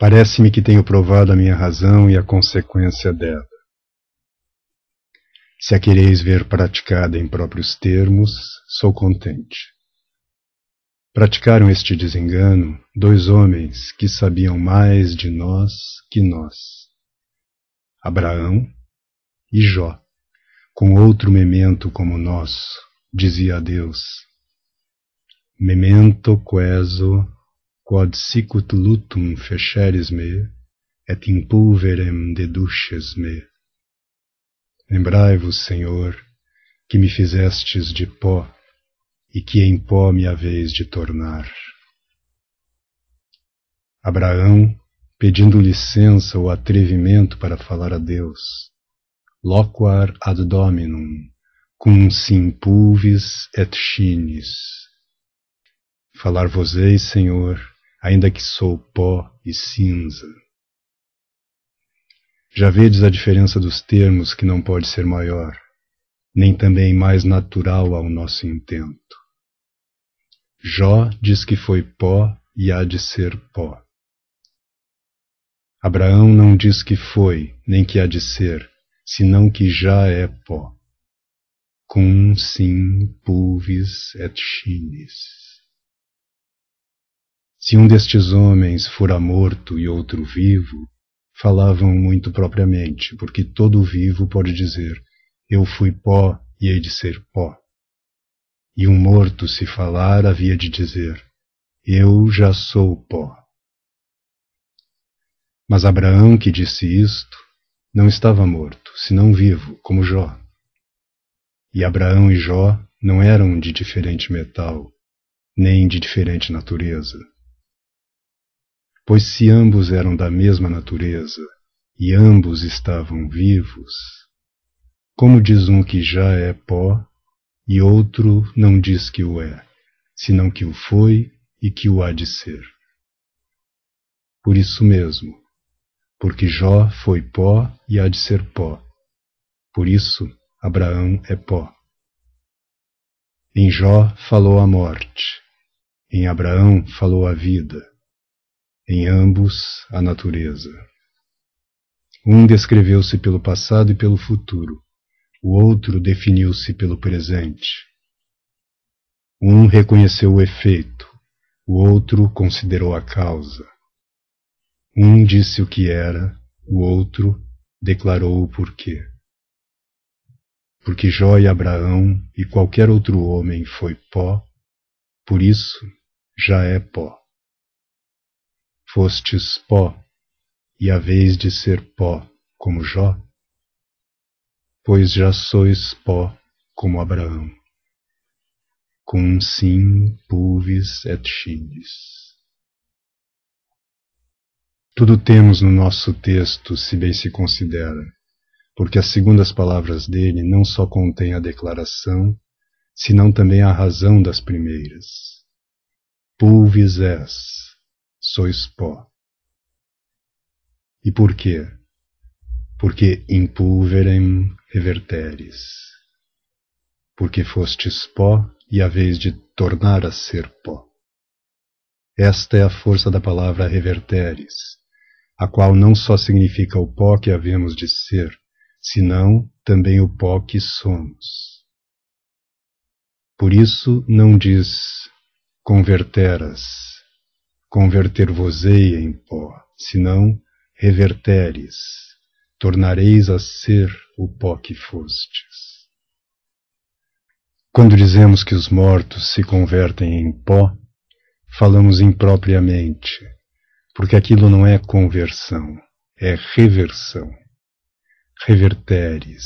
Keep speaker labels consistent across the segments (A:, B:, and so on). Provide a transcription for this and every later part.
A: Parece-me que tenho provado a minha razão e a consequência dela. Se a quereis ver praticada em próprios termos, sou contente. Praticaram este desengano dois homens que sabiam mais de nós que nós: Abraão e Jó, com outro memento como o nosso, dizia a Deus: Memento queso quod sicut lutum feceres me, et in pulverem me. Lembrai-vos, Senhor, que me fizestes de pó, e que em pó me haveis de tornar. Abraão, pedindo licença ou atrevimento para falar a Deus, loquar ad dominum, cum sim pulvis et chinis. Falar-vos-ei, Senhor, ainda que sou pó e cinza. Já vedes a diferença dos termos que não pode ser maior, nem também mais natural ao nosso intento. Jó diz que foi pó e há de ser pó. Abraão não diz que foi, nem que há de ser, senão que já é pó. Cum sim pulvis et shinis. Se um destes homens fora morto e outro vivo, falavam muito propriamente, porque todo vivo pode dizer: Eu fui pó e hei de ser pó. E um morto, se falar, havia de dizer: Eu já sou pó. Mas Abraão, que disse isto, não estava morto, senão vivo, como Jó. E Abraão e Jó não eram de diferente metal, nem de diferente natureza pois se ambos eram da mesma natureza e ambos estavam vivos, como diz um que já é pó e outro não diz que o é, senão que o foi e que o há de ser. Por isso mesmo, porque Jó foi pó e há de ser pó, por isso Abraão é pó. Em Jó falou a morte, em Abraão falou a vida em ambos a natureza. Um descreveu-se pelo passado e pelo futuro, o outro definiu-se pelo presente. Um reconheceu o efeito, o outro considerou a causa. Um disse o que era, o outro declarou o porquê. Porque Jó e Abraão e qualquer outro homem foi pó, por isso já é pó fostes pó, e haveis de ser pó, como Jó? Pois já sois pó, como Abraão. Cum sim pulvis et chines. Tudo temos no nosso texto, se bem se considera, porque as segundas palavras dele não só contêm a declaração, senão também a razão das primeiras. Pulvis és, sois pó. E por quê? Porque in pulverem reverteres. Porque fostes pó e haveis de tornar a ser pó. Esta é a força da palavra reverteres, a qual não só significa o pó que havemos de ser, senão também o pó que somos. Por isso não diz converteras, converter-vos-ei em pó, senão reverteres, tornareis a ser o pó que fostes. Quando dizemos que os mortos se convertem em pó, falamos impropriamente, porque aquilo não é conversão, é reversão. Reverteres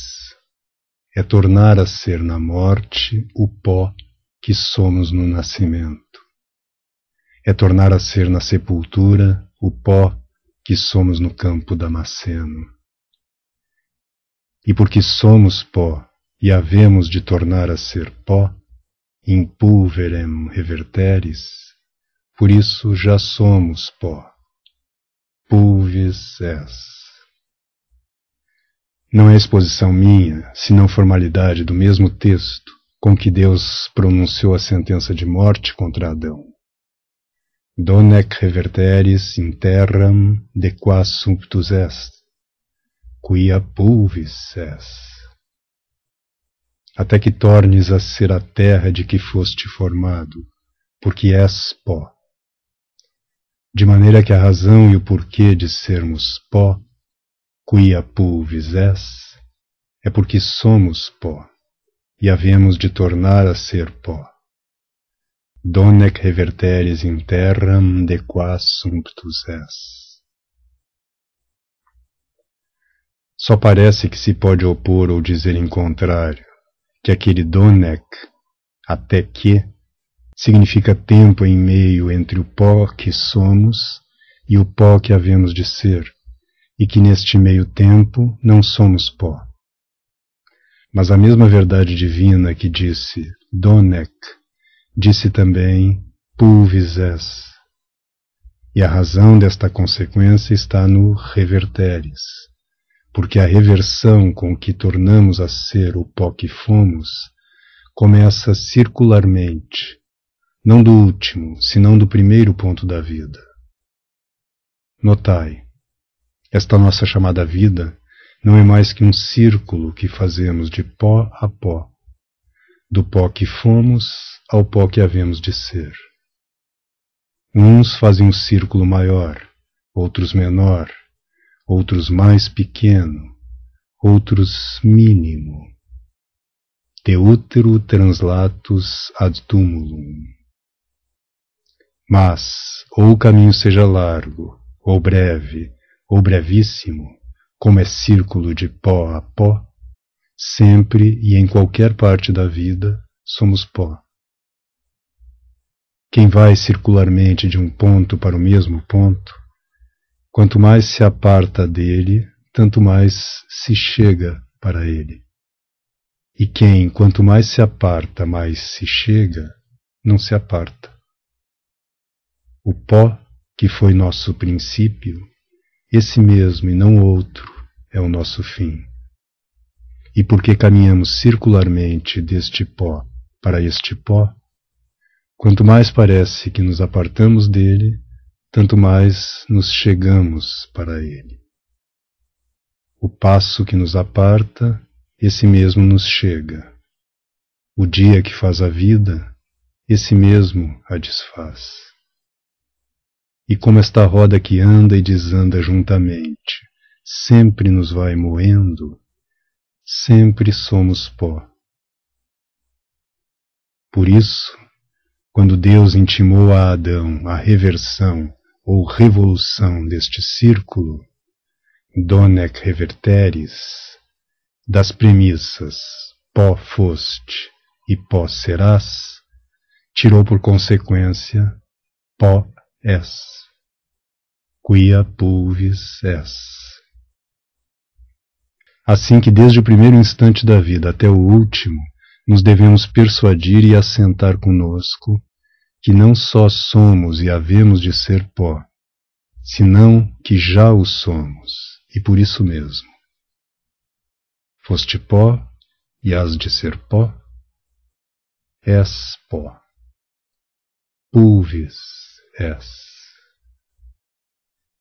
A: é tornar a ser na morte o pó que somos no nascimento é tornar a ser na sepultura o pó que somos no campo damasceno. E porque somos pó e havemos de tornar a ser pó, in pulverem reverteres, por isso já somos pó. Pulvis és. Não é exposição minha, senão formalidade do mesmo texto com que Deus pronunciou a sentença de morte contra Adão. Donec reverteris in terram de qua sumptus est, quia pulvis es, Até que tornes a ser a terra de que foste formado, porque és pó. De maneira que a razão e o porquê de sermos pó, quia pulvis es, é porque somos pó, e havemos de tornar a ser pó Donec reverteres in terram de qua sumptus es. Só parece que se pode opor ou dizer em contrário, que aquele Donec, até que, significa tempo em meio entre o pó que somos e o pó que havemos de ser, e que neste meio tempo não somos pó. Mas a mesma verdade divina que disse Donec disse também Pulvis es. E a razão desta consequência está no reverteres, porque a reversão com que tornamos a ser o pó que fomos começa circularmente, não do último, senão do primeiro ponto da vida. Notai, esta nossa chamada vida não é mais que um círculo que fazemos de pó a pó do pó que fomos ao pó que havemos de ser. Uns fazem um círculo maior, outros menor, outros mais pequeno, outros mínimo. Deutero translatus ad tumulum. Mas, ou o caminho seja largo, ou breve, ou brevíssimo, como é círculo de pó a pó, sempre e em qualquer parte da vida, somos pó. Quem vai circularmente de um ponto para o mesmo ponto, quanto mais se aparta dele, tanto mais se chega para ele. E quem, quanto mais se aparta, mais se chega, não se aparta. O pó, que foi nosso princípio, esse mesmo e não outro, é o nosso fim. E porque caminhamos circularmente deste pó para este pó, quanto mais parece que nos apartamos dele, tanto mais nos chegamos para ele. O passo que nos aparta, esse mesmo nos chega. O dia que faz a vida, esse mesmo a desfaz. E como esta roda que anda e desanda juntamente, sempre nos vai moendo, sempre somos pó. Por isso, quando Deus intimou a Adão a reversão ou revolução deste círculo, donec reverteris, das premissas pó foste e pó serás, tirou por consequência pó és, quia pulvis és assim que desde o primeiro instante da vida até o último, nos devemos persuadir e assentar conosco que não só somos e havemos de ser pó, senão que já o somos, e por isso mesmo. Foste pó e has de ser pó, és pó. Pulvis és.